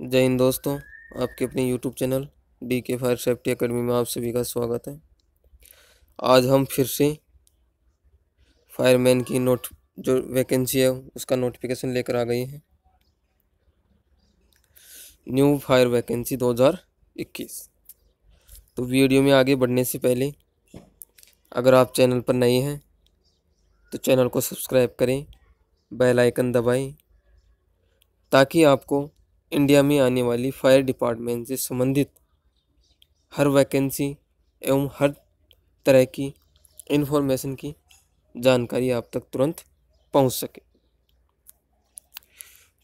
जय हिंद दोस्तों आपके अपने YouTube channel D K fire safety academy में आप सभी का स्वागत है आज हम फिर से फायरमैन की नोट जो वैकेंसी है उसका नोटिफिकेशन लेकर आ गई है न्यू फायर वैकेंसी 2021 तो वीडियो में आगे बढ़ने से पहले अगर आप चैनल पर नए हैं तो चैनल को सब्सक्राइब करें बेल आइकन दबाएं ताकि आपको इंडिया में आने वाली फायर डिपार्टमेंट से संबंधित हर वैकेंसी एवं हर तरह की इन्फॉर्मेशन की जानकारी आप तक तुरंत पहुंच सके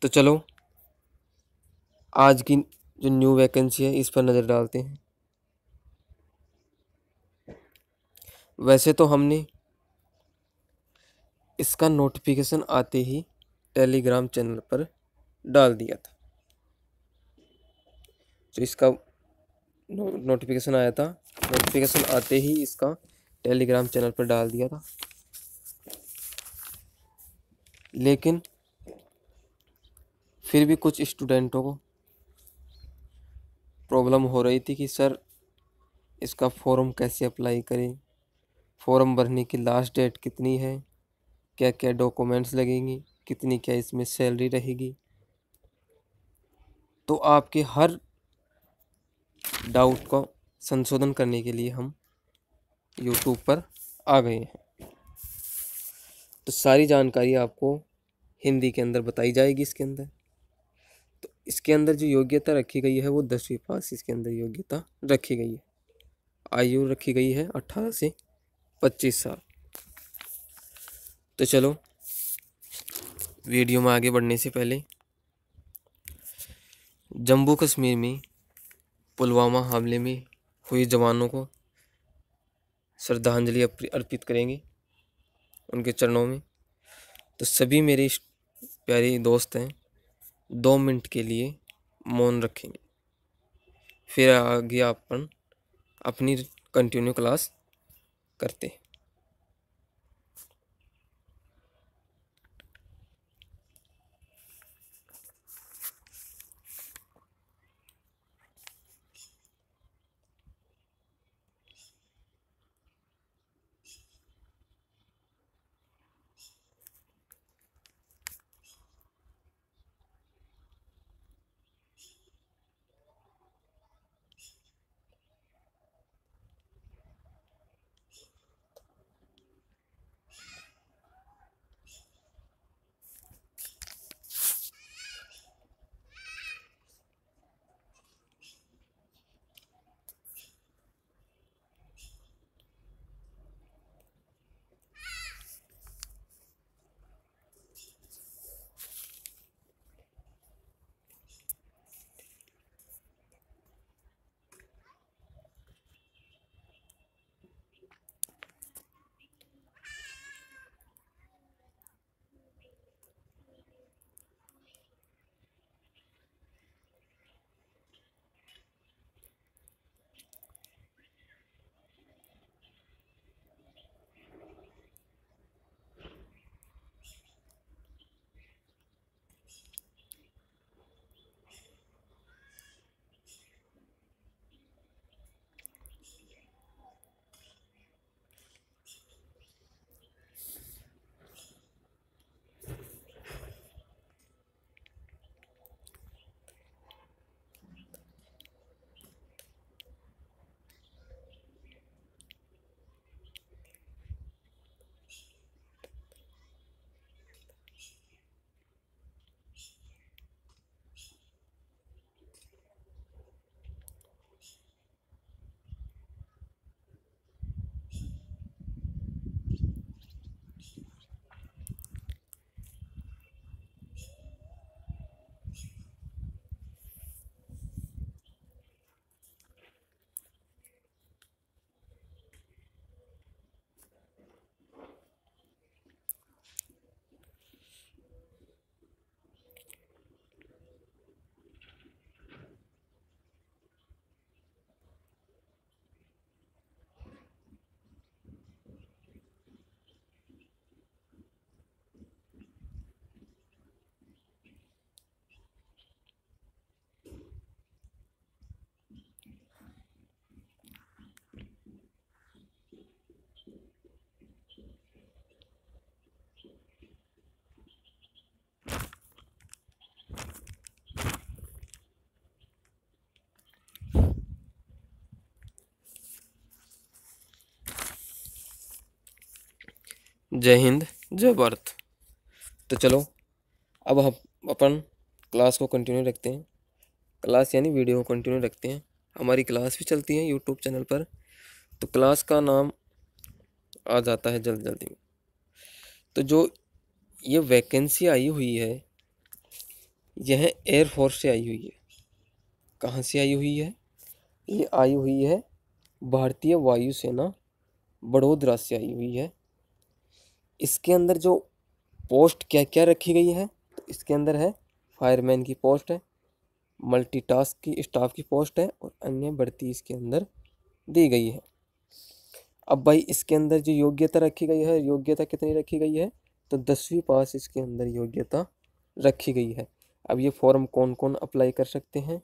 तो चलो आज की जो न्यू वैकेंसी है इस पर नज़र डालते हैं वैसे तो हमने इसका नोटिफिकेशन आते ही टेलीग्राम चैनल पर डाल दिया था तो इसका नो, नोटिफिकेशन आया था नोटिफिकेशन आते ही इसका टेलीग्राम चैनल पर डाल दिया था लेकिन फिर भी कुछ स्टूडेंटों को प्रॉब्लम हो रही थी कि सर इसका फॉर्म कैसे अप्लाई करें फॉर्म भरने की लास्ट डेट कितनी है क्या क्या डॉक्यूमेंट्स लगेंगी कितनी क्या इसमें सैलरी रहेगी तो आपके हर डाउट को संशोधन करने के लिए हम यूट्यूब पर आ गए हैं तो सारी जानकारी आपको हिंदी के अंदर बताई जाएगी इसके अंदर तो इसके अंदर जो योग्यता रखी गई है वो दसवीं पास इसके अंदर योग्यता रखी गई है आयु रखी गई है अट्ठारह से पच्चीस साल तो चलो वीडियो में आगे बढ़ने से पहले जम्मू कश्मीर में पुलवामा हमले में हुए जवानों को श्रद्धांजलि अर्पित करेंगे उनके चरणों में तो सभी मेरे प्यारे दोस्त हैं दो मिनट के लिए मौन रखेंगे फिर आगे अपन अपनी कंटिन्यू क्लास करते हैं जय हिंद जय भारत तो चलो अब हम अपन क्लास को कंटिन्यू रखते हैं क्लास यानी वीडियो को कंटिन्यू रखते हैं हमारी क्लास भी चलती है यूट्यूब चैनल पर तो क्लास का नाम आ जाता है जल्दी जल्दी में तो जो ये वैकेंसी आई हुई है यह एयरफोर्स से आई हुई है कहाँ से आई हुई है ये आई हुई है भारतीय वायुसेना बड़ोदरा से आई हुई है इसके अंदर जो पोस्ट क्या क्या रखी गई है तो इसके अंदर है फायरमैन की पोस्ट है मल्टीटास्क की स्टाफ की पोस्ट है और अन्य बढ़ती इसके अंदर दी गई है अब भाई इसके अंदर जो योग्यता रखी गई है योग्यता कितनी रखी गई है तो दसवीं पास इसके अंदर योग्यता रखी गई है अब ये फॉर्म कौन कौन अप्लाई कर सकते हैं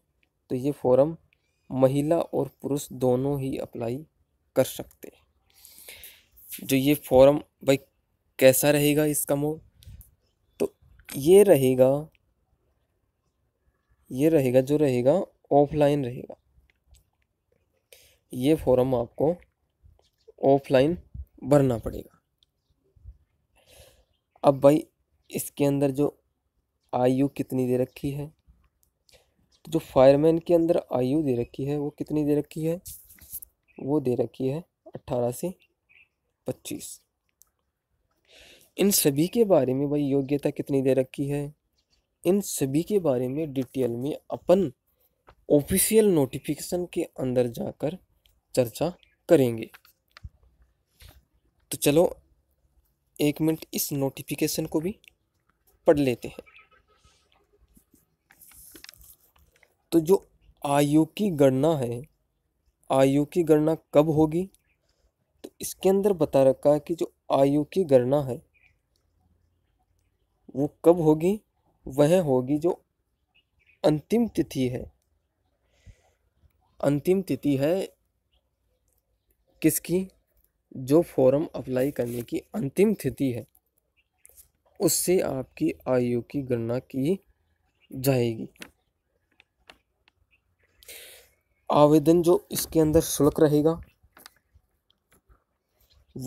तो ये फॉर्म महिला और पुरुष दोनों ही अप्लाई कर सकते हैं जो ये फॉर्म भाई कैसा रहेगा इसका मोड तो ये रहेगा ये रहेगा जो रहेगा ऑफलाइन रहेगा ये फॉर्म आपको ऑफलाइन भरना पड़ेगा अब भाई इसके अंदर जो आयु कितनी दे रखी है जो फायरमैन के अंदर आयु दे रखी है वो कितनी दे रखी है वो दे रखी है अट्ठारह से पच्चीस इन सभी के बारे में भाई योग्यता कितनी दे रखी है इन सभी के बारे में डिटेल में अपन ऑफिशियल नोटिफिकेशन के अंदर जाकर चर्चा करेंगे तो चलो एक मिनट इस नोटिफिकेशन को भी पढ़ लेते हैं तो जो आयु की गणना है आयु की गणना कब होगी तो इसके अंदर बता रखा है कि जो आयु की गणना है वो कब होगी वह होगी जो अंतिम तिथि है अंतिम तिथि है किसकी जो फॉर्म अप्लाई करने की अंतिम तिथि है उससे आपकी आयु की गणना की जाएगी आवेदन जो इसके अंदर शुल्क रहेगा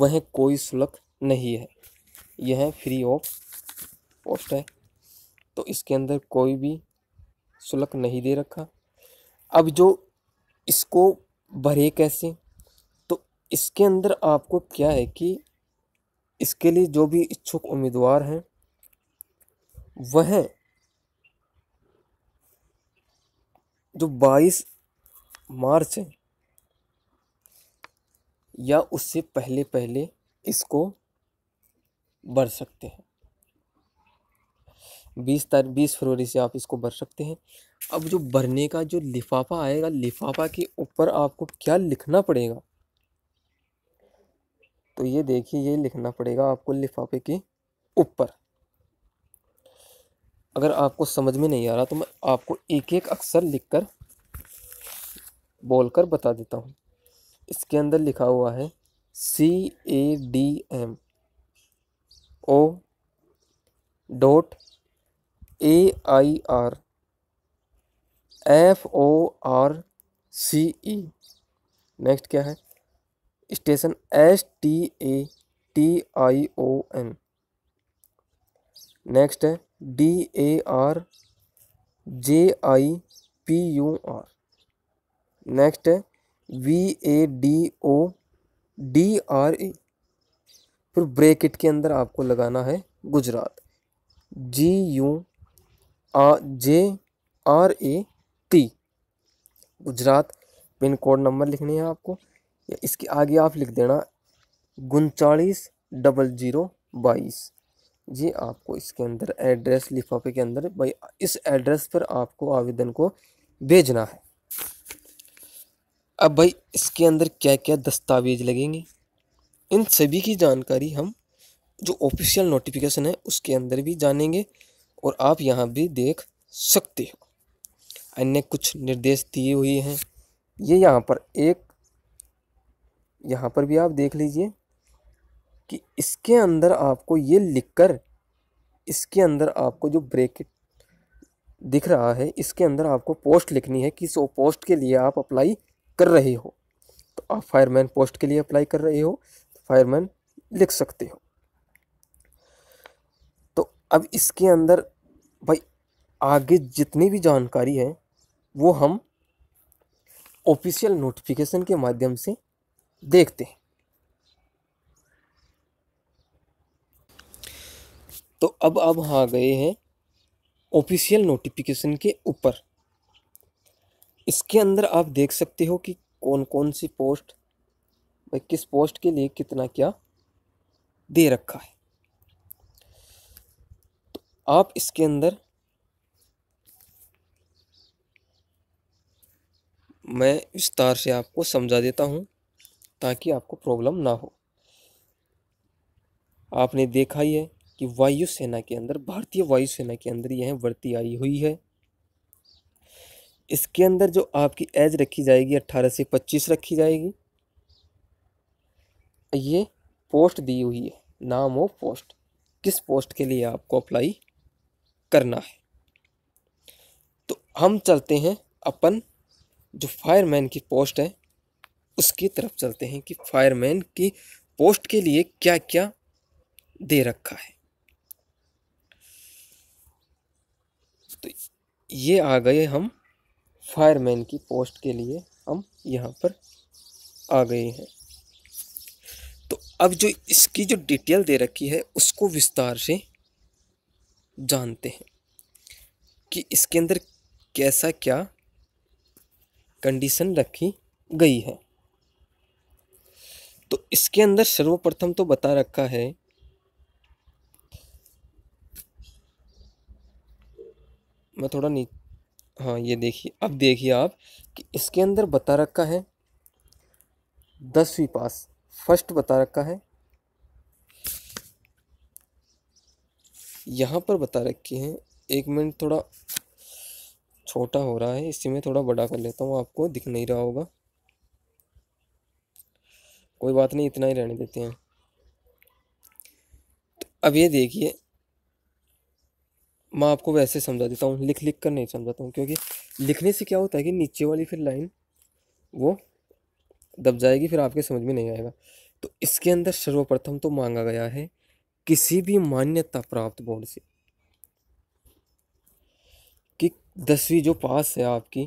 वह कोई शुल्क नहीं है यह फ्री ऑफ पोस्ट है तो इसके अंदर कोई भी शुल्क नहीं दे रखा अब जो इसको भरे कैसे तो इसके अंदर आपको क्या है कि इसके लिए जो भी इच्छुक उम्मीदवार हैं वह जो 22 मार्च है या उससे पहले पहले इसको भर सकते हैं बीस तारीख बीस फरवरी से आप इसको भर सकते हैं अब जो भरने का जो लिफाफा आएगा लिफाफा के ऊपर आपको क्या लिखना पड़ेगा तो ये देखिए ये लिखना पड़ेगा आपको लिफाफे के ऊपर अगर आपको समझ में नहीं आ रहा तो मैं आपको एक एक अक्षर लिख कर बोल कर बता देता हूँ इसके अंदर लिखा हुआ है C A D M O dot A I R F O R C E next क्या है station S T A T I O N next है D A R J I P U R next है V A D O D R E फिर bracket के अंदर आपको लगाना है Gujarat G U A J R A T Gujarat pin code number लिखने हैं आपको या इसके आगे आप लिख देना उनचालीस डबल जीरो बाईस जी आपको इसके अंदर एड्रेस लिफाफे के अंदर भाई इस एड्रेस पर आपको आवेदन को भेजना है अब भाई इसके अंदर क्या क्या दस्तावेज लगेंगे इन सभी की जानकारी हम जो ऑफिशियल नोटिफिकेशन है उसके अंदर भी जानेंगे और आप यहाँ भी देख सकते हो अन्य कुछ निर्देश दिए हुए हैं ये यहाँ पर एक यहाँ पर भी आप देख लीजिए कि इसके अंदर आपको ये लिखकर इसके अंदर आपको जो ब्रेकेट दिख रहा है इसके अंदर आपको पोस्ट लिखनी है कि सो पोस्ट के लिए आप अप्लाई कर रहे हो तो आप फायरमैन पोस्ट के लिए अप्लाई कर रहे हो तो फायरमैन लिख सकते हो तो अब इसके अंदर भाई आगे जितनी भी जानकारी है वो हम ऑफिशियल नोटिफिकेशन के माध्यम से देखते हैं तो अब अब आ गए हैं ऑफिशियल नोटिफिकेशन के ऊपर इसके अंदर आप देख सकते हो कि कौन कौन सी पोस्ट भाई किस पोस्ट के लिए कितना क्या दे रखा है आप इसके अंदर मैं विस्तार से आपको समझा देता हूँ ताकि आपको प्रॉब्लम ना हो आपने देखा ही है कि वायुसेना के अंदर भारतीय वायुसेना के अंदर यह वर्ती आई हुई है इसके अंदर जो आपकी एज रखी जाएगी अट्ठारह से पच्चीस रखी जाएगी ये पोस्ट दी हुई है नाम ऑफ पोस्ट किस पोस्ट के लिए आपको अप्लाई करना है तो हम चलते हैं अपन जो फायरमैन की पोस्ट है उसकी तरफ चलते हैं कि फायरमैन की पोस्ट के लिए क्या क्या दे रखा है तो ये आ गए हम फायरमैन की पोस्ट के लिए हम यहाँ पर आ गए हैं तो अब जो इसकी जो डिटेल दे रखी है उसको विस्तार से जानते हैं कि इसके अंदर कैसा क्या कंडीशन रखी गई है तो इसके अंदर सर्वप्रथम तो बता रखा है मैं थोड़ा नी हाँ ये देखिए अब देखिए आप कि इसके अंदर बता रखा है दसवीं पास फर्स्ट बता रखा है यहाँ पर बता रखे हैं एक मिनट थोड़ा छोटा हो रहा है इसी में थोड़ा बड़ा कर लेता हूँ आपको दिख नहीं रहा होगा कोई बात नहीं इतना ही रहने देते हैं तो अब ये देखिए मैं आपको वैसे समझा देता हूँ लिख लिख कर नहीं समझाता हूँ क्योंकि लिखने से क्या होता है कि नीचे वाली फिर लाइन वो दब जाएगी फिर आपके समझ में नहीं आएगा तो इसके अंदर सर्वप्रथम तो मांगा गया है किसी भी मान्यता प्राप्त बोर्ड से कि दसवीं जो पास है आपकी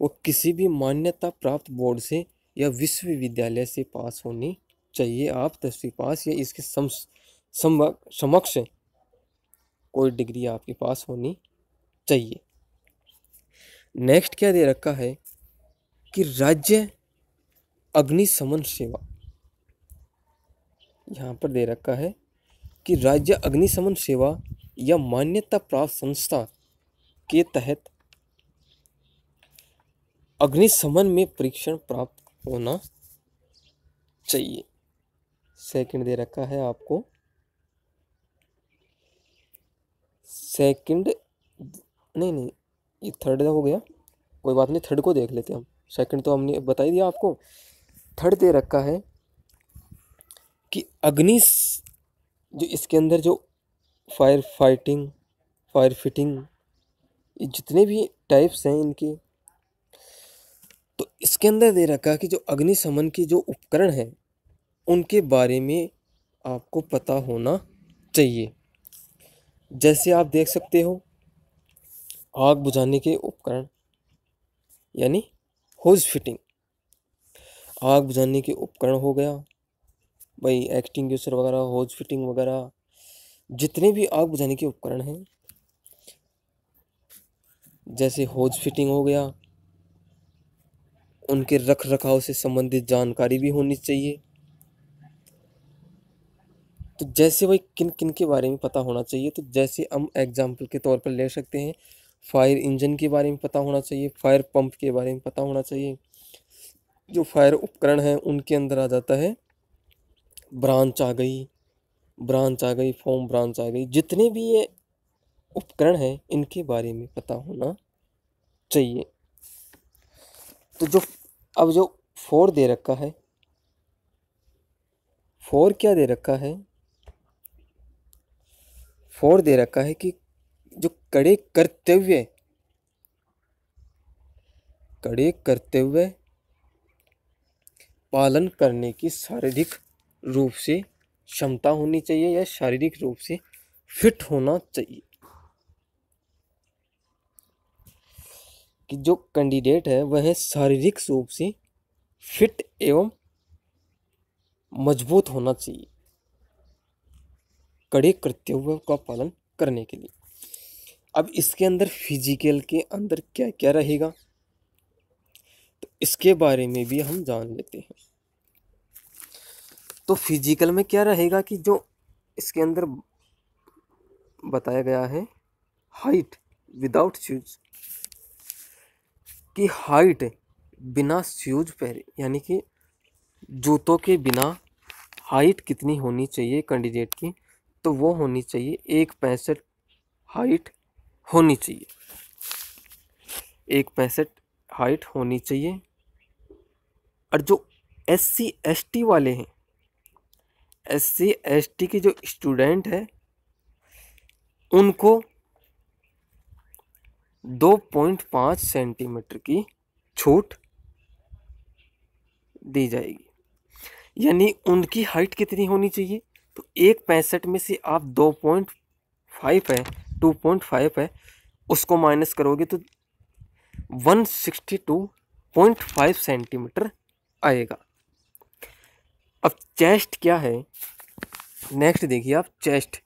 वो किसी भी मान्यता प्राप्त बोर्ड से या विश्वविद्यालय से पास होनी चाहिए आप दसवीं पास या इसके सम समक्ष कोई डिग्री आपके पास होनी चाहिए नेक्स्ट क्या दे रखा है कि राज्य अग्निशमन सेवा यहाँ पर दे रखा है कि राज्य अग्निशमन सेवा या मान्यता प्राप्त संस्था के तहत अग्निशमन में परीक्षण प्राप्त होना चाहिए सेकंड दे रखा है आपको सेकंड नहीं नहीं ये थर्ड हो गया कोई बात नहीं थर्ड को देख लेते हम सेकंड तो हमने बता ही दिया आपको थर्ड दे रखा है कि अग्नि जो इसके अंदर जो फायर फाइटिंग फायर फिटिंग जितने भी टाइप्स हैं इनके तो इसके अंदर दे रखा कि जो अग्निशमन के जो उपकरण हैं उनके बारे में आपको पता होना चाहिए जैसे आप देख सकते हो आग बुझाने के उपकरण यानी होज फिटिंग आग बुझाने के उपकरण हो गया भाई एक्सटिंग वगैरह होज फिटिंग वगैरह जितने भी आग बुझाने के उपकरण हैं जैसे होज फिटिंग हो गया उनके रख रखाव से संबंधित जानकारी भी होनी चाहिए तो जैसे भाई किन किन के बारे में पता होना चाहिए तो जैसे हम एग्जाम्पल के तौर पर ले सकते हैं फायर इंजन के बारे में पता होना चाहिए फायर पंप के बारे में पता होना चाहिए जो फायर उपकरण है उनके अंदर आ जाता है ब्रांच आ गई ब्रांच आ गई फॉर्म ब्रांच आ गई जितने भी ये उपकरण हैं इनके बारे में पता होना चाहिए तो जो अब जो फोर दे रखा है फोर क्या दे रखा है फोर दे रखा है कि जो कड़े कर्तव्य कड़े कर्तव्य पालन करने की शारीरिक रूप से क्षमता होनी चाहिए या शारीरिक रूप से फिट होना चाहिए कि जो कैंडिडेट है वह शारीरिक रूप से फिट एवं मजबूत होना चाहिए कड़े कर्तव्यों का पालन करने के लिए अब इसके अंदर फिजिकल के अंदर क्या क्या रहेगा तो इसके बारे में भी हम जान लेते हैं तो फिजिकल में क्या रहेगा कि जो इसके अंदर बताया गया है हाइट विदाउट शूज कि हाइट बिना शूज पहरे यानी कि जूतों के बिना हाइट कितनी होनी चाहिए कैंडिडेट की तो वो होनी चाहिए एक पैंसठ हाइट होनी चाहिए एक पैंसठ हाइट होनी चाहिए और जो एस सी एस टी वाले हैं एस सी एस टी के जो स्टूडेंट हैं उनको दो पॉइंट पाँच सेंटीमीटर की छूट दी जाएगी यानी उनकी हाइट कितनी होनी चाहिए तो एक पैंसठ में से आप दो पॉइंट फाइव है टू पॉइंट फाइव है उसको माइनस करोगे तो one sixty two point five centimetre आएगा अब चेस्ट क्या है नेक्स्ट देखिए आप चेस्ट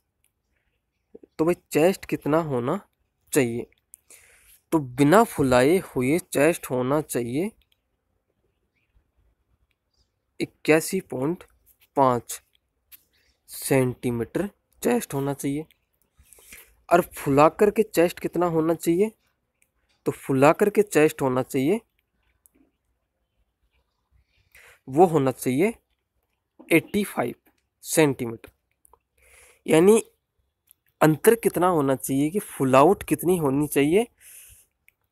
तो भाई चेस्ट कितना होना चाहिए तो बिना फुलाए हुए चेस्ट होना चाहिए इक्यासी पॉइंट पाँच सेंटीमीटर चेस्ट होना चाहिए और फुला कर के चेस्ट कितना होना चाहिए तो फुला कर के चेस्ट होना चाहिए वो होना चाहिए 85 सेंटीमीटर यानी अंतर कितना होना चाहिए कि फुल आउट कितनी होनी चाहिए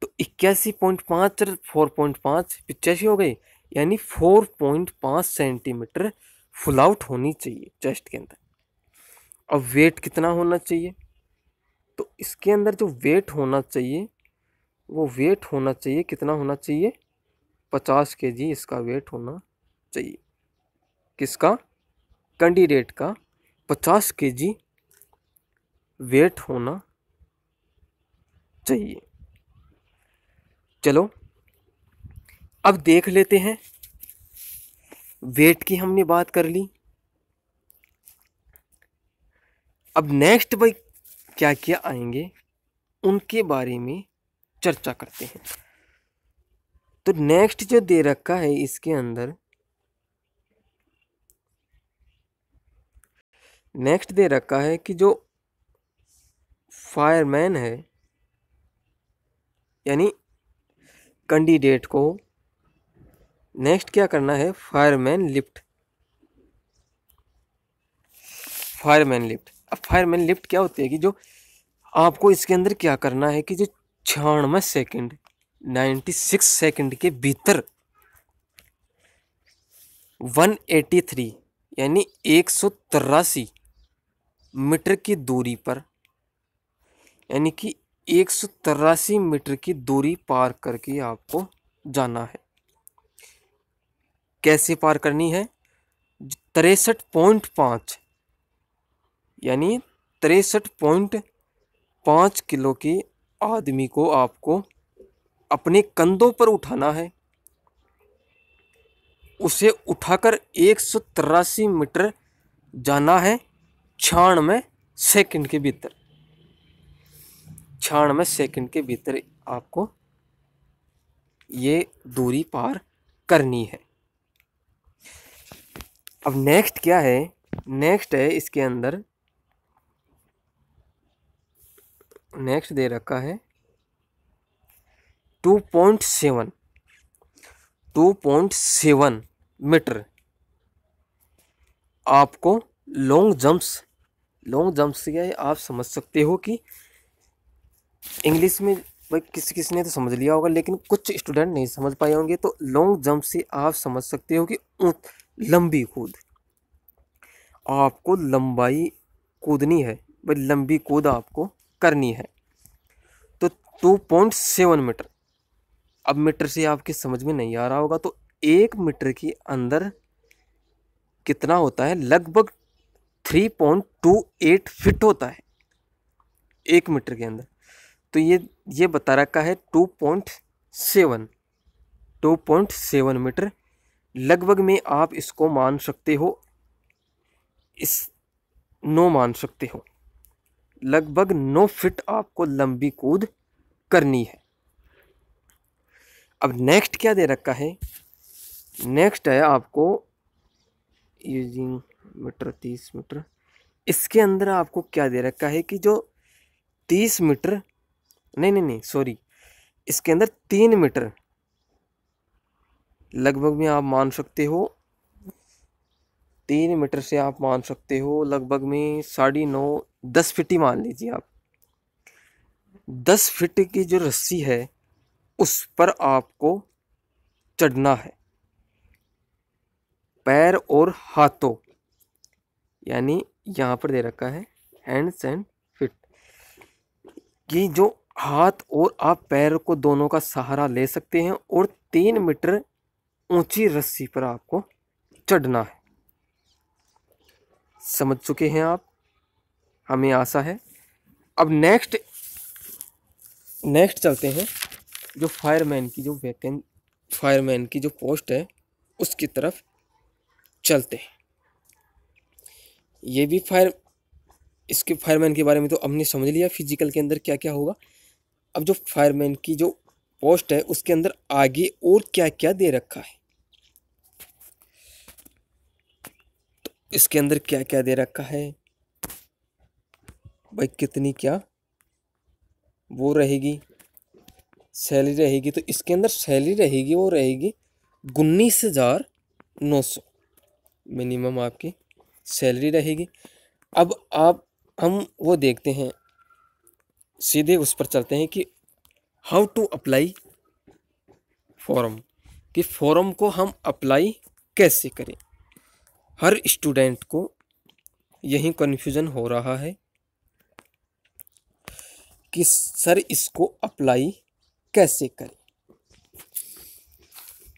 तो इक्यासी पॉइंट पाँच और फोर पॉइंट पाँच पिचासी हो गई यानी फोर पॉइंट पाँच सेंटीमीटर फुल आउट होनी चाहिए चेस्ट के अंदर अब वेट कितना होना चाहिए तो इसके अंदर जो वेट होना चाहिए वो वेट होना चाहिए कितना होना चाहिए पचास के जी इसका वेट होना चाहिए किसका कैंडिडेट का पचास के जी वेट होना चाहिए चलो अब देख लेते हैं वेट की हमने बात कर ली अब नेक्स्ट भाई क्या क्या आएंगे उनके बारे में चर्चा करते हैं तो नेक्स्ट जो दे रखा है इसके अंदर नेक्स्ट दे रखा है कि जो फायरमैन है यानी कैंडिडेट को नेक्स्ट क्या करना है फायरमैन लिफ्ट फायरमैन लिफ्ट अब फायरमैन लिफ्ट क्या होती है कि जो आपको इसके अंदर क्या करना है कि जो छियानवे सेकेंड नाइन्टी सिक्स सेकेंड के भीतर वन एटी थ्री यानी एक सौ तिरासी मीटर की दूरी पर यानी कि एक सौ तिरासी मीटर की दूरी पार करके आपको जाना है कैसे पार करनी है तिरसठ पॉइंट पाँच यानी तिरसठ पॉइंट पाँच किलो के आदमी को आपको अपने कंधों पर उठाना है उसे उठाकर एक सौ मीटर जाना है में सेकंड के भीतर में सेकंड के भीतर आपको ये दूरी पार करनी है अब नेक्स्ट क्या है नेक्स्ट है इसके अंदर नेक्स्ट दे रखा है two point seven two point seven metre आपको लॉन्ग जंप्स लॉन्ग जंप से क्या है आप समझ सकते हो कि इंग्लिश में भाई किसी किसी ने तो समझ लिया होगा लेकिन कुछ स्टूडेंट नहीं समझ पाए होंगे तो लॉन्ग जंप से आप समझ सकते हो कि लंबी कूद आपको लंबाई कूदनी है भाई लंबी कूद आपको करनी है तो टू पॉइंट सेवन मीटर अब मीटर से आपके समझ में नहीं आ रहा होगा तो एक मीटर के अंदर कितना होता है लगभग three point two eight feet होता है एक मीटर के अंदर तो ये ये बता रखा है two point seven two point seven metre लगभग में आप इसको मान सकते हो इस नो मान सकते हो लगभग नौ फिट आपको लंबी कूद करनी है अब नेक्स्ट क्या दे रखा है नेक्स्ट है आपको यूजिंग मीटर तीस मीटर इसके अंदर आपको क्या दे रखा है कि जो तीस मीटर नहीं नहीं नहीं सॉरी इसके अंदर तीन मीटर लगभग में आप मान सकते हो तीन मीटर से आप मान सकते हो लगभग में साढ़े नौ दस फिट ही मान लीजिए आप दस फिट की जो रस्सी है उस पर आपको चढ़ना है पैर और हाथों यानी यहाँ पर दे रखा है हैंड्स एंड फिट ये जो हाथ और आप पैर को दोनों का सहारा ले सकते हैं और तीन मीटर ऊंची रस्सी पर आपको चढ़ना है समझ चुके हैं आप हमें आशा है अब नेक्स्ट नेक्स्ट चलते हैं जो फायरमैन की जो वैकेंट फायरमैन की जो पोस्ट है उसकी तरफ चलते हैं ये भी फायर इसके फायरमैन के बारे में तो हमने समझ लिया फिजिकल के अंदर क्या क्या होगा अब जो फायरमैन की जो पोस्ट है उसके अंदर आगे और क्या क्या दे रखा है तो इसके अंदर क्या क्या दे रखा है भाई कितनी क्या वो रहेगी सैलरी रहेगी तो इसके अंदर सैलरी रहेगी वो रहेगी उन्नीस हज़ार नौ सौ मिनिमम आपकी सैलरी रहेगी अब आप हम वो देखते हैं सीधे उस पर चलते हैं कि हाउ टू अप्लाई फॉर्म कि फॉर्म को हम अप्लाई कैसे करें हर स्टूडेंट को यही कन्फ्यूज़न हो रहा है कि सर इसको अप्लाई कैसे करें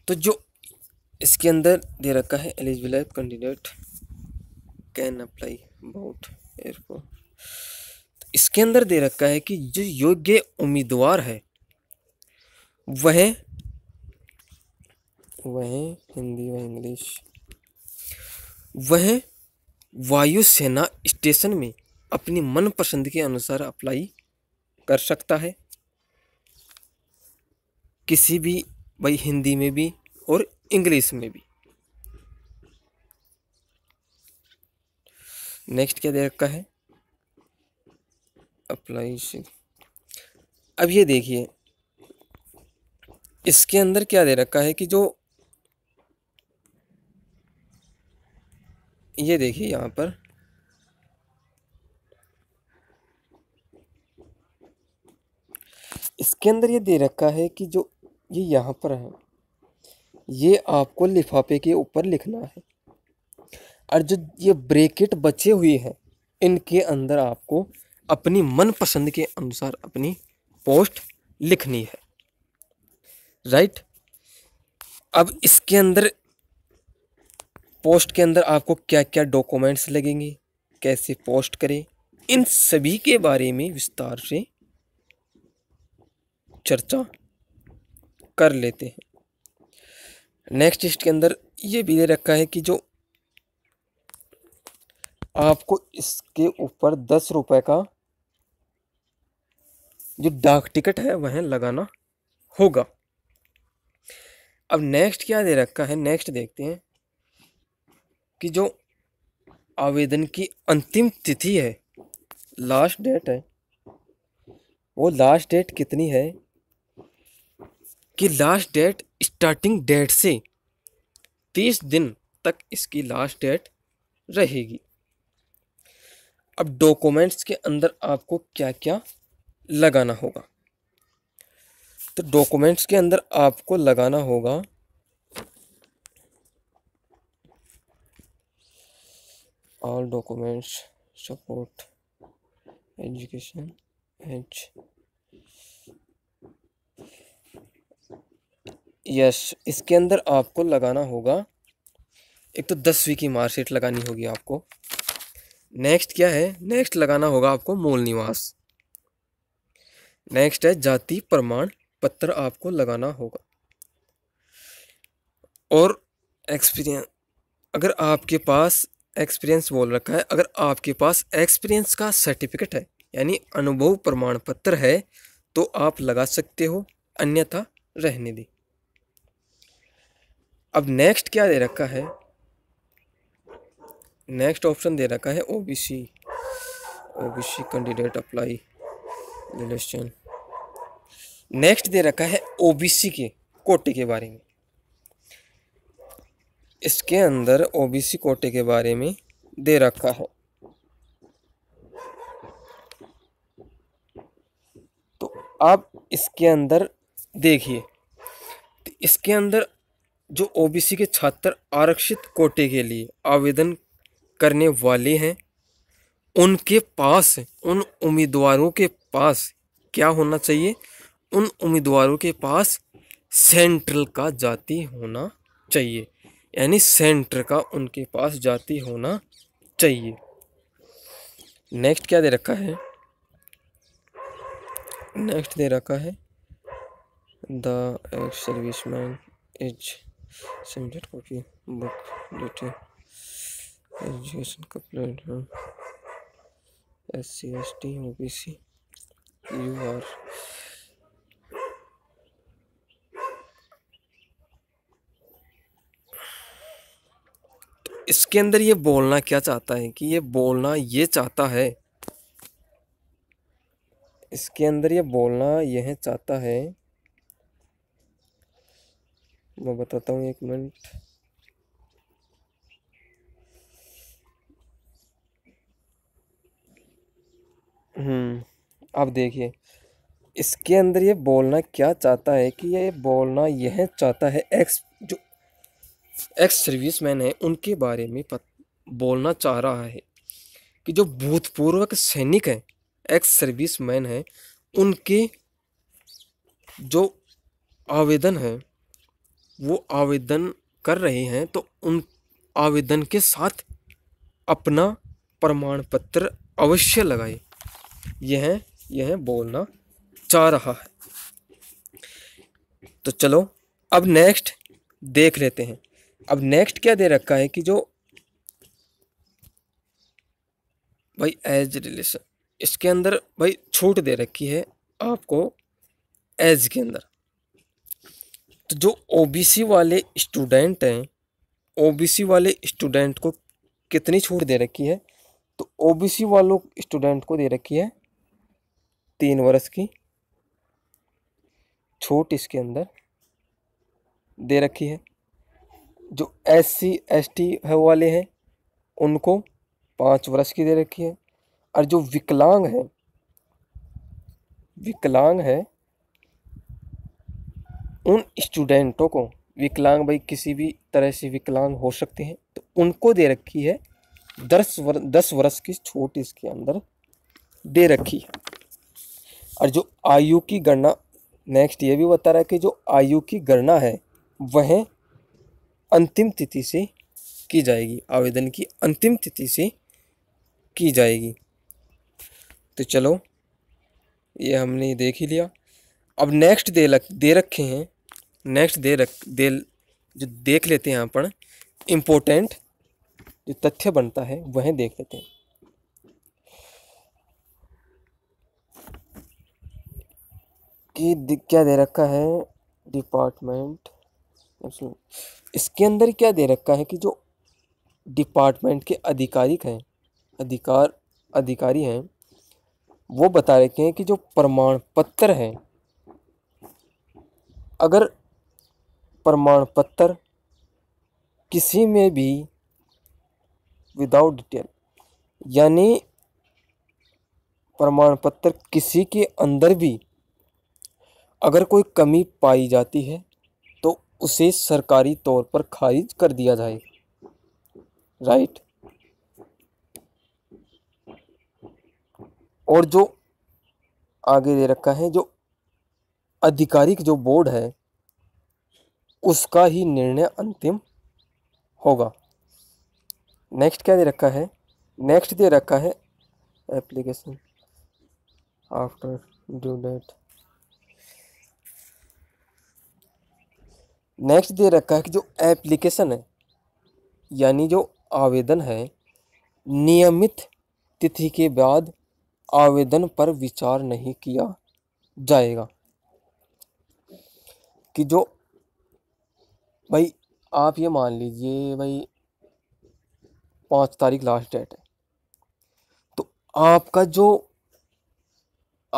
तो जो इसके अंदर दे रखा है eligible candidate can apply about इसके अंदर दे रखा है कि जो योग्य उम्मीदवार है वह वह हिंदी व इंग्लिश वह वायुसेना स्टेशन में अपनी मनपसंद के अनुसार अप्लाई कर सकता है किसी भी भाई हिंदी में भी और इंग्लिश में भी नेक्स्ट क्या दे रखा है अप्लाई अब ये देखिए इसके अंदर क्या दे रखा है कि जो ये देखिए यहाँ पर इसके अंदर ये दे रखा है कि जो ये यहाँ पर है ये आपको लिफाफे के ऊपर लिखना है और जो ये ब्रेकेट बचे हुए हैं इनके अंदर आपको अपनी मनपसंद के अनुसार अपनी पोस्ट लिखनी है राइट अब इसके अंदर पोस्ट के अंदर आपको क्या क्या डॉक्यूमेंट्स लगेंगे कैसे पोस्ट करें इन सभी के बारे में विस्तार से चर्चा कर लेते हैं नेक्स्ट इसके अंदर ये भी दे रखा है कि जो आपको इसके ऊपर दस रुपये का जो डाक टिकट है वह लगाना होगा अब नेक्स्ट क्या दे रखा है नेक्स्ट देखते हैं कि जो आवेदन की अंतिम तिथि है लास्ट डेट है वो लास्ट डेट कितनी है कि लास्ट डेट स्टार्टिंग डेट से तीस दिन तक इसकी लास्ट डेट रहेगी अब डॉक्यूमेंट्स के अंदर आपको क्या क्या लगाना होगा तो डॉक्यूमेंट्स के अंदर आपको लगाना होगा all documents support education H S इसके अंदर आपको लगाना होगा एक तो दसवीं की मार्कशीट लगानी होगी आपको नेक्स्ट क्या है नेक्स्ट लगाना होगा आपको मूल निवास नेक्स्ट है जाति प्रमाण पत्र आपको लगाना होगा और एक्सपीरियंस अगर आपके पास एक्सपीरियंस बोल रखा है अगर आपके पास एक्सपीरियंस का सर्टिफिकेट है यानी अनुभव प्रमाण पत्र है तो आप लगा सकते हो अन्यथा रहने दी अब नेक्स्ट क्या दे रखा है नेक्स्ट ऑप्शन दे रखा है OBC OBC candidate apply relation next दे रखा है ओबीसी के कोटे के बारे में इसके अंदर ओबीसी कोटे के बारे में दे रखा है तो आप इसके अंदर देखिए तो इसके अंदर जो ओबीसी के छात्र आरक्षित कोटे के लिए आवेदन करने वाले हैं उनके पास उन उम्मीदवारों के पास क्या होना चाहिए उन उम्मीदवारों के पास सेंट्रल का जाति होना चाहिए यानी सेंटर का उनके पास जाति होना चाहिए नेक्स्ट क्या दे रखा है नेक्स्ट दे रखा है the ex service man is coffee copy book detail education का platform S C S T O B C U R तो इसके अंदर ये बोलना क्या चाहता है कि ये बोलना ये चाहता है इसके अंदर ये बोलना यह चाहता है मैं बताता हूँ एक मिनट हम्म, अब देखिए इसके अंदर ये बोलना क्या चाहता है कि ये बोलना यह चाहता है एक्स जो एक्स सर्विस मैन है उनके बारे में पत, बोलना चाह रहा है कि जो भूतपूर्व सैनिक हैं एक्स सर्विस मैन हैं उनके जो आवेदन है वो आवेदन कर रहे हैं तो उन आवेदन के साथ अपना प्रमाण पत्र अवश्य लगाए यह यह बोलना चाह रहा है तो चलो अब नेक्स्ट देख लेते हैं अब नेक्स्ट क्या दे रखा है कि जो भाई एज रिलेशन इसके अंदर भाई छूट दे रखी है आपको एज के अंदर तो जो ओबीसी वाले स्टूडेंट हैं ओबीसी वाले स्टूडेंट को कितनी छूट दे रखी है तो ओबीसी वालों स्टूडेंट को दे रखी है तीन वर्ष की छूट इसके अंदर दे रखी है जो एस सी एस टी है वाले हैं उनको पाँच वर्ष की दे रखी है और जो विकलांग है विकलांग है उन स्टूडेंटों को विकलांग भाई किसी भी तरह से विकलांग हो सकते हैं तो उनको दे रखी है दस वर दस वर्ष की छूट इसके अंदर दे रखी है और जो आयु की गणना नेक्स्ट ये भी बता रहा है कि जो आयु की गणना है वह अंतिम तिथि से की जाएगी आवेदन की अंतिम तिथि से की जाएगी तो चलो ये हमने देख ही लिया अब नेक्स्ट दे लग, दे रखे हैं नेक्स्ट दे रख दे जो देख लेते हैं अपन इम्पोर्टेंट जो तथ्य बनता है वह देख लेते हैं कि क्या दे रखा है डिपार्टमेंट इसके अंदर क्या दे रखा है कि जो डिपार्टमेंट के अधिकारिक हैं अधिकार अधिकारी हैं वो बता रखे हैं कि जो प्रमाण पत्र है अगर प्रमाण पत्र किसी में भी विदाउट डिटेल यानी प्रमाण पत्र किसी के अंदर भी अगर कोई कमी पाई जाती है तो उसे सरकारी तौर पर खारिज कर दिया जाए राइट और जो आगे दे रखा है जो आधिकारिक जो बोर्ड है उसका ही निर्णय अंतिम होगा नेक्स्ट क्या दे रखा है नेक्स्ट दे रखा है application after due date next दे रखा है कि जो एप्लीकेशन है यानी जो आवेदन है नियमित तिथि के बाद आवेदन पर विचार नहीं किया जाएगा कि जो भाई आप ये मान लीजिए भाई पाँच तारीख लास्ट डेट है तो आपका जो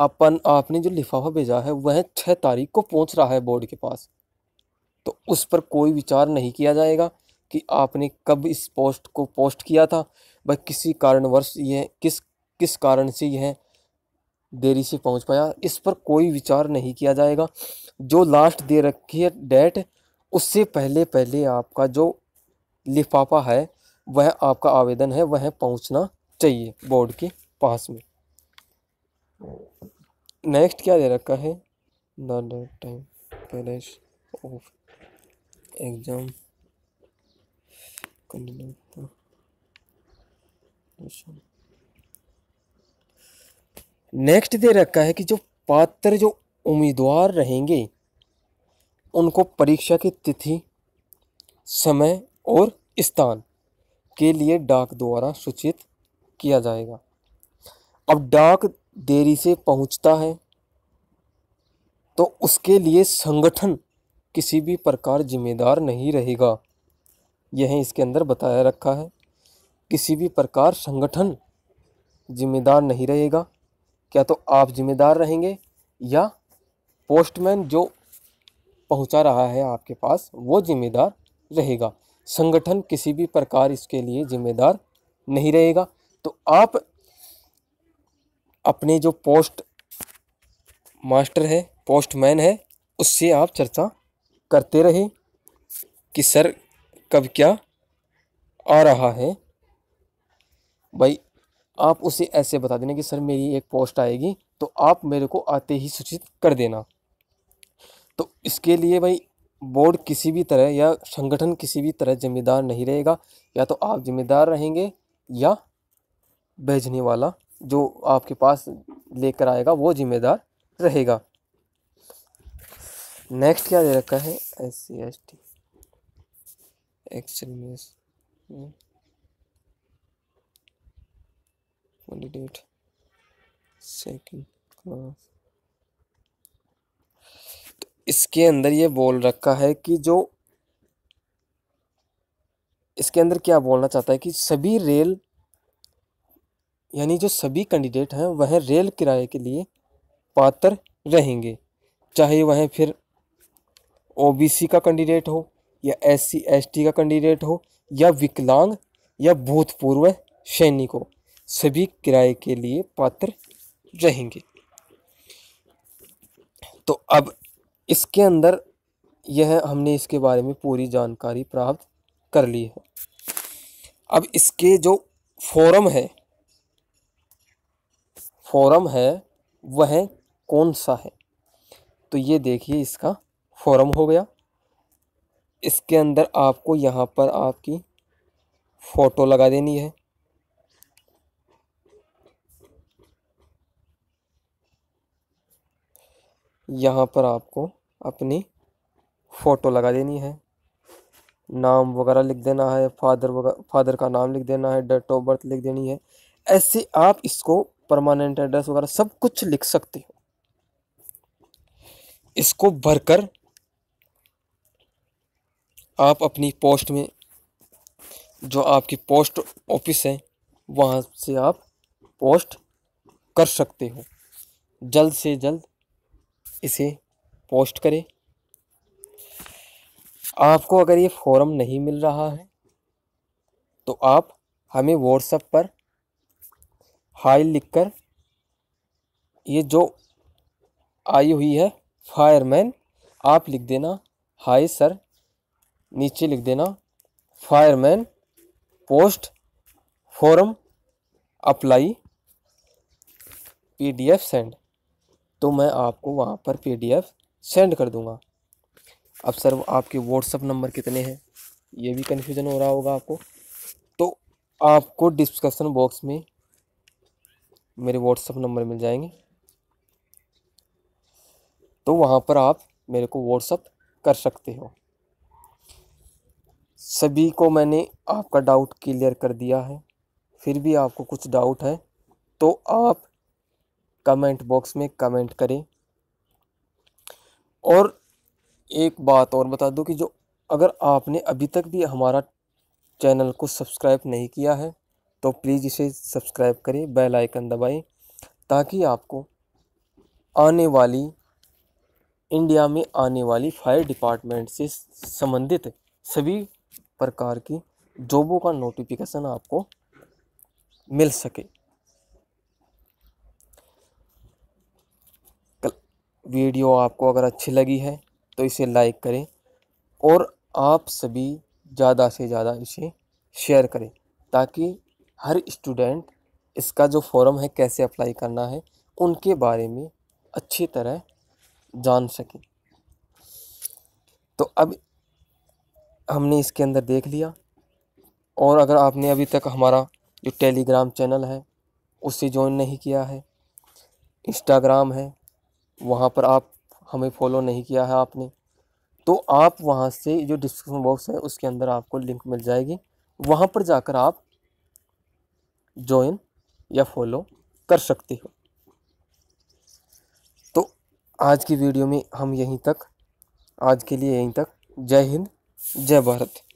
अपन आपने जो लिफाफा भेजा है वह छः तारीख को पहुंच रहा है बोर्ड के पास तो उस पर कोई विचार नहीं किया जाएगा कि आपने कब इस पोस्ट को पोस्ट किया था भाई किसी कारणवश यह किस किस कारण से यह देरी से पहुंच पाया इस पर कोई विचार नहीं किया जाएगा जो लास्ट दे रखी है डेट उससे पहले पहले आपका जो लिफाफा है वह आपका आवेदन है वह पहुंचना चाहिए बोर्ड के पास में नेक्स्ट क्या दे रखा है the time palace of exam next दे रखा है कि जो पात्र जो उम्मीदवार रहेंगे उनको परीक्षा की तिथि समय और स्थान के लिए डाक द्वारा सूचित किया जाएगा अब डाक देरी से पहुंचता है तो उसके लिए संगठन किसी भी प्रकार जिम्मेदार नहीं रहेगा यह इसके अंदर बताया रखा है किसी भी प्रकार संगठन जिम्मेदार नहीं रहेगा क्या तो आप जिम्मेदार रहेंगे या पोस्टमैन जो पहुंचा रहा है आपके पास वो जिम्मेदार रहेगा संगठन किसी भी प्रकार इसके लिए जिम्मेदार नहीं रहेगा तो आप अपने जो पोस्ट मास्टर है पोस्टमैन है उससे आप चर्चा करते रहे कि सर कब क्या आ रहा है भाई आप उसे ऐसे बता देना कि सर मेरी एक पोस्ट आएगी तो आप मेरे को आते ही सूचित कर देना तो इसके लिए भाई बोर्ड किसी भी तरह या संगठन किसी भी तरह जिम्मेदार नहीं रहेगा या तो आप जिम्मेदार रहेंगे या भेजने वाला जो आपके पास लेकर आएगा वो जिम्मेदार रहेगा नेक्स्ट क्या दे रखा है S C S T actual class इसके अंदर ये बोल रखा है कि जो इसके अंदर क्या बोलना चाहता है कि सभी रेल यानी जो सभी कैंडिडेट हैं वह रेल किराए के लिए पात्र रहेंगे चाहे वह फिर ओबीसी का कैंडिडेट हो या एस सी का कैंडिडेट हो या विकलांग या भूतपूर्व सैनिक हो सभी किराए के लिए पात्र रहेंगे तो अब इसके अंदर यह हमने इसके बारे में पूरी जानकारी प्राप्त कर ली है अब इसके जो फोरम है फोरम है वह कौन सा है तो ये देखिए इसका फोरम हो गया इसके अंदर आपको यहाँ पर आपकी फ़ोटो लगा देनी है यहाँ पर आपको अपनी फ़ोटो लगा देनी है नाम वगैरह लिख देना है फादर वगैरह फादर का नाम लिख देना है डेट ऑफ बर्थ लिख देनी है ऐसे आप इसको परमानेंट एड्रेस वगैरह सब कुछ लिख सकते हो इसको भरकर आप अपनी पोस्ट में जो आपकी पोस्ट ऑफिस है वहाँ से आप पोस्ट कर सकते हो जल्द से जल्द इसे पोस्ट करें आपको अगर ये फॉर्म नहीं मिल रहा है तो आप हमें व्हाट्सएप पर हाई लिखकर ये जो आई हुई है फायरमैन आप लिख देना हाय सर नीचे लिख देना fireman post form apply PDF send तो मैं आपको वहाँ पर पी सेंड कर दूँगा अब सर आपके व्हाट्सअप नंबर कितने हैं ये भी कन्फ्यूज़न हो रहा होगा आपको तो आपको डिस्कशन बॉक्स में मेरे व्हाट्सअप नंबर मिल जाएंगे तो वहाँ पर आप मेरे को व्हाट्सअप कर सकते हो सभी को मैंने आपका डाउट क्लियर कर दिया है फिर भी आपको कुछ डाउट है तो आप कमेंट बॉक्स में कमेंट करें और एक बात और बता दूं कि जो अगर आपने अभी तक भी हमारा चैनल को सब्सक्राइब नहीं किया है तो प्लीज़ इसे सब्सक्राइब करें बेल आइकन दबाएं ताकि आपको आने वाली इंडिया में आने वाली फायर डिपार्टमेंट से संबंधित सभी प्रकार की जॉबों का नोटिफिकेशन आपको मिल सके वीडियो आपको अगर अच्छी लगी है तो इसे लाइक करें और आप सभी ज़्यादा से ज़्यादा इसे शेयर करें ताकि हर स्टूडेंट इसका जो फॉर्म है कैसे अप्लाई करना है उनके बारे में अच्छी तरह जान सकें तो अब हमने इसके अंदर देख लिया और अगर आपने अभी तक हमारा जो टेलीग्राम चैनल है उससे ज्वाइन नहीं किया है इंस्टाग्राम है वहाँ पर आप हमें फॉलो नहीं किया है आपने तो आप वहाँ से जो डिस्क्रिप्शन बॉक्स है उसके अंदर आपको लिंक मिल जाएगी वहाँ पर जाकर आप ज्वाइन या फॉलो कर सकते हो तो आज की वीडियो में हम यहीं तक आज के लिए यहीं तक जय हिंद जय भारत